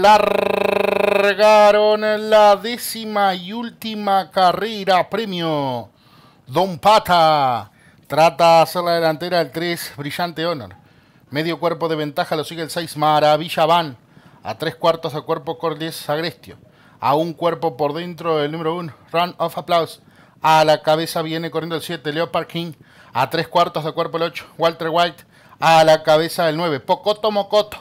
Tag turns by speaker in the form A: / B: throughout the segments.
A: Largaron la décima y última carrera premio. Don Pata trata de hacer la delantera el 3, brillante honor. Medio cuerpo de ventaja lo sigue el 6, Maravilla Van. A tres cuartos de cuerpo Cordes Agrestio. A un cuerpo por dentro el número 1, Run of Applause. A la cabeza viene corriendo el 7, Leopard King. A tres cuartos de cuerpo el 8, Walter White a la cabeza del 9, Pocoto Mocoto,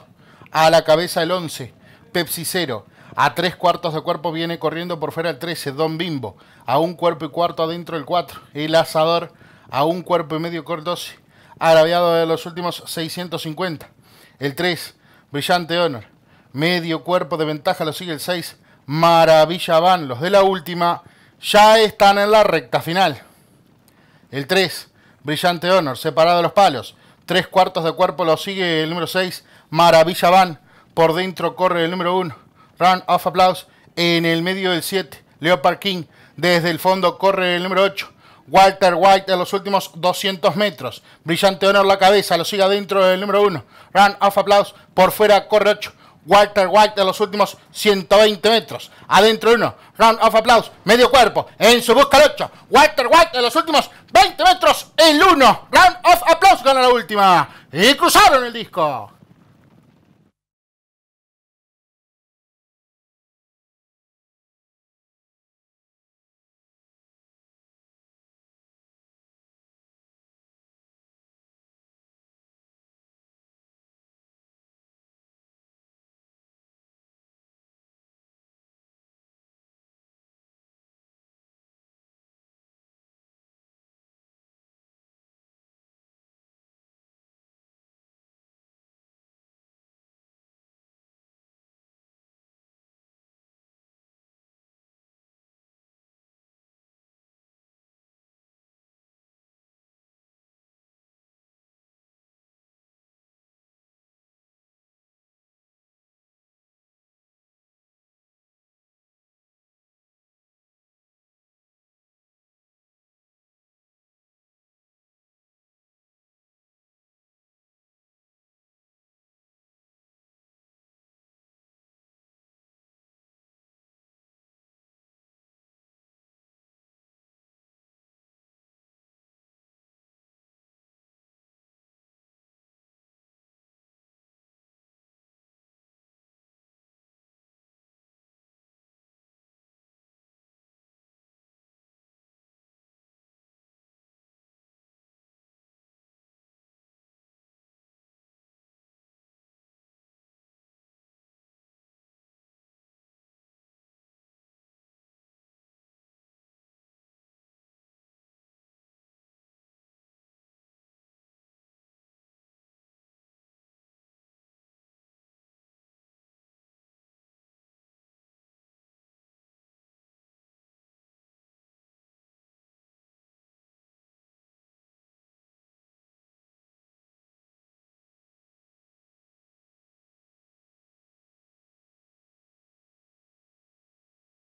A: a la cabeza el 11, Pepsi Cero, a tres cuartos de cuerpo viene corriendo por fuera el 13, Don Bimbo, a un cuerpo y cuarto adentro el 4, El Asador, a un cuerpo y medio con 12, de los últimos 650, el 3, Brillante Honor, medio cuerpo de ventaja lo sigue el 6, Maravilla Van, los de la última, ya están en la recta final. El 3, Brillante Honor, separado de los palos. Tres cuartos de cuerpo lo sigue el número 6, Maravilla Van. Por dentro corre el número uno, Run of Applause. En el medio del 7, Leo King. Desde el fondo corre el número 8, Walter White de los últimos 200 metros. Brillante honor la cabeza, lo sigue adentro del número uno, Run of Applause. Por fuera corre ocho. Walter White de los últimos 120 metros. Adentro uno. Round of applause. Medio cuerpo. En su busca el 8. Walter White de los últimos 20 metros. El uno, Round of applause gana la última. Y cruzaron el disco.